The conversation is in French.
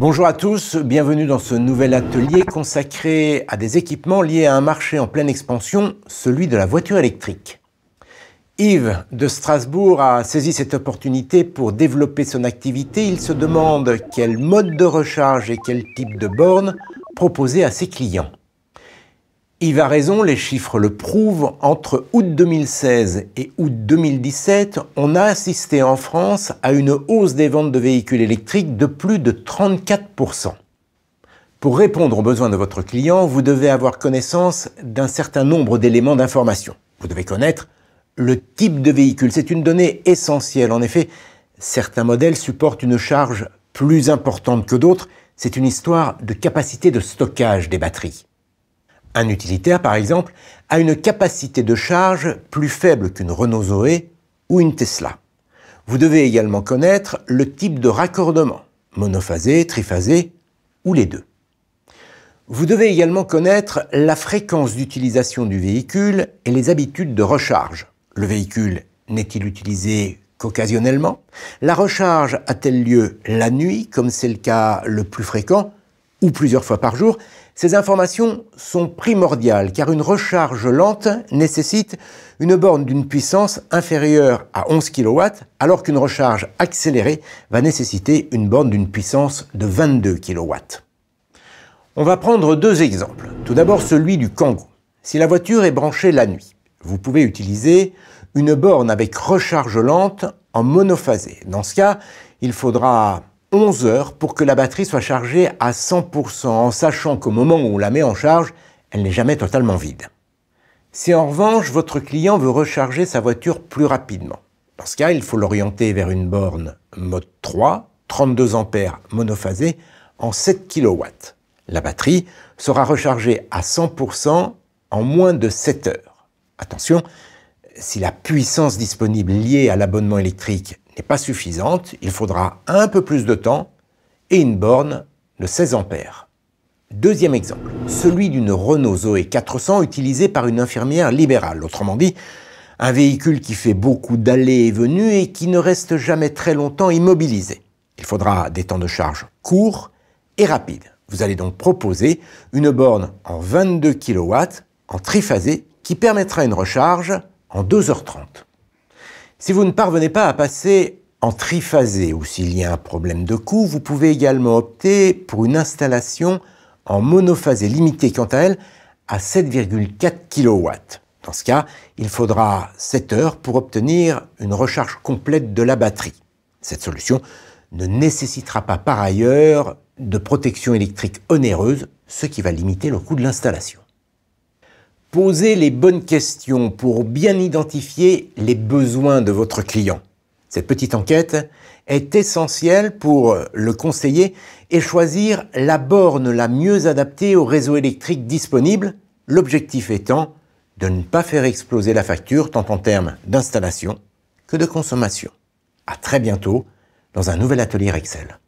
Bonjour à tous, bienvenue dans ce nouvel atelier consacré à des équipements liés à un marché en pleine expansion, celui de la voiture électrique. Yves de Strasbourg a saisi cette opportunité pour développer son activité. Il se demande quel mode de recharge et quel type de borne proposer à ses clients. Yves a raison, les chiffres le prouvent. Entre août 2016 et août 2017, on a assisté en France à une hausse des ventes de véhicules électriques de plus de 34%. Pour répondre aux besoins de votre client, vous devez avoir connaissance d'un certain nombre d'éléments d'information. Vous devez connaître le type de véhicule. C'est une donnée essentielle. En effet, certains modèles supportent une charge plus importante que d'autres. C'est une histoire de capacité de stockage des batteries. Un utilitaire, par exemple, a une capacité de charge plus faible qu'une Renault Zoé ou une Tesla. Vous devez également connaître le type de raccordement, monophasé, triphasé ou les deux. Vous devez également connaître la fréquence d'utilisation du véhicule et les habitudes de recharge. Le véhicule n'est-il utilisé qu'occasionnellement La recharge a-t-elle lieu la nuit, comme c'est le cas le plus fréquent ou plusieurs fois par jour, ces informations sont primordiales car une recharge lente nécessite une borne d'une puissance inférieure à 11 kW alors qu'une recharge accélérée va nécessiter une borne d'une puissance de 22 kW. On va prendre deux exemples. Tout d'abord celui du Kangoo. Si la voiture est branchée la nuit, vous pouvez utiliser une borne avec recharge lente en monophasé. Dans ce cas, il faudra 11 heures pour que la batterie soit chargée à 100%, en sachant qu'au moment où on la met en charge, elle n'est jamais totalement vide. Si en revanche votre client veut recharger sa voiture plus rapidement, dans ce cas, il faut l'orienter vers une borne mode 3, 32 ampères monophasée, en 7 kW. La batterie sera rechargée à 100% en moins de 7 heures. Attention, si la puissance disponible liée à l'abonnement électrique n'est pas suffisante, il faudra un peu plus de temps et une borne de 16 ampères. Deuxième exemple, celui d'une Renault Zoé 400 utilisée par une infirmière libérale, autrement dit, un véhicule qui fait beaucoup d'allées et venues et qui ne reste jamais très longtemps immobilisé. Il faudra des temps de charge courts et rapides. Vous allez donc proposer une borne en 22 kW en triphasé qui permettra une recharge en 2h30. Si vous ne parvenez pas à passer en triphasé ou s'il y a un problème de coût, vous pouvez également opter pour une installation en monophasé limitée quant à elle à 7,4 kW. Dans ce cas, il faudra 7 heures pour obtenir une recharge complète de la batterie. Cette solution ne nécessitera pas par ailleurs de protection électrique onéreuse, ce qui va limiter le coût de l'installation. Posez les bonnes questions pour bien identifier les besoins de votre client. Cette petite enquête est essentielle pour le conseiller et choisir la borne la mieux adaptée au réseau électrique disponible, l'objectif étant de ne pas faire exploser la facture tant en termes d'installation que de consommation. À très bientôt dans un nouvel atelier Excel.